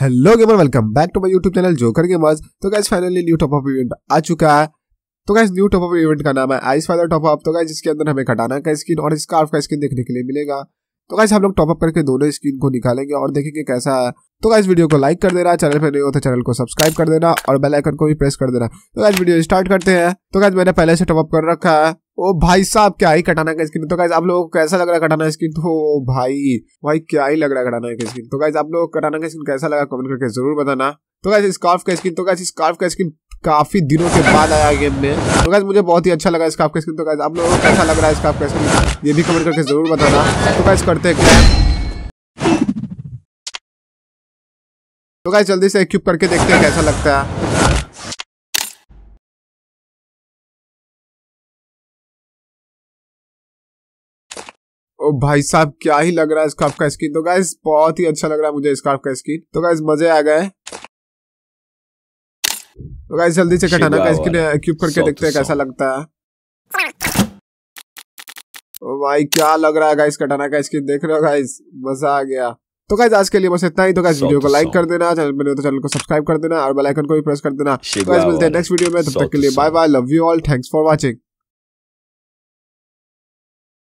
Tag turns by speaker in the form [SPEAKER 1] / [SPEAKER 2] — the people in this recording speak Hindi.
[SPEAKER 1] hello gamer welcome back to my YouTube channel joker मज तो guys finally new top up event आ चुका है तो guys new top up event का नाम है आइस फाइदर टॉप अप तो गैस इसके अंदर हमें कटाना का स्किन और स्कार्फ का स्किन देखने के लिए मिलेगा तो गैस हम लोग टॉप अप करके दोनों स्किन को निकालेंगे और देखेंगे कैसा है तो गैस वीडियो को लाइक कर देना चैनल पर नहीं हो तो चैनल को सब्सक्राइब कर देना और बेलाइकन को भी प्रेस कर देना तो गैस वीडियो स्टार्ट करते हैं तो गैस मैंने पहले से टॉप अप कर रखा है ओ भाई साहब क्या ही कटाना का स्क्रीन तो गाइज आप लोगों को कैसा लग रहा है कटाना स्क्रीन तो भाई भाई क्या ही लग रहा है कटाना का स्क्रीन तो गाइज आप लोगों को कटाना का स्क्रीन कैसा लगा कमेंट करके जरूर बताना तो गाइज स्कार्फ का स्क्रीन तो गाइज स्कार्फ का स्क्रीन काफी दिनों के बाद आया गेम में तो गैस मुझे बहुत ही अच्छा लगा इसका का स्क्रीन तो गैस आप लोगों को कैसा लग रहा है इसका का स्क्रीन ये भी कमेंट करके जरूर बताना तो गैस करते हैं तो गैस जल्दी से इक्विप करके देखते हैं कैसा लगता है ओ भाई साहब क्या ही लग रहा है स्कार्फ का स्किन तो गाइज बहुत ही अच्छा लग रहा है मुझे स्कार्फ का स्किन तो गाइज मजे आ गए तो गाइज जल्दी से कटाना का स्किन इक्विप करके देखते हैं कैसा लगता है ओ भाई क्या लग रहा है गाइस कटाना का स्किन देख रहे हो गाइस मजा आ गया तो गाइज आज के लिए बस इतना ही तो गाइज वीडियो को लाइक कर देना चैनल पर तो चैनल को सब्सक्राइब कर देना और बेल आइकन को भी प्रेस कर देना तो गाइज मिलते हैं नेक्स्ट वीडियो में तब तक के लिए bye bye love you all thanks for watching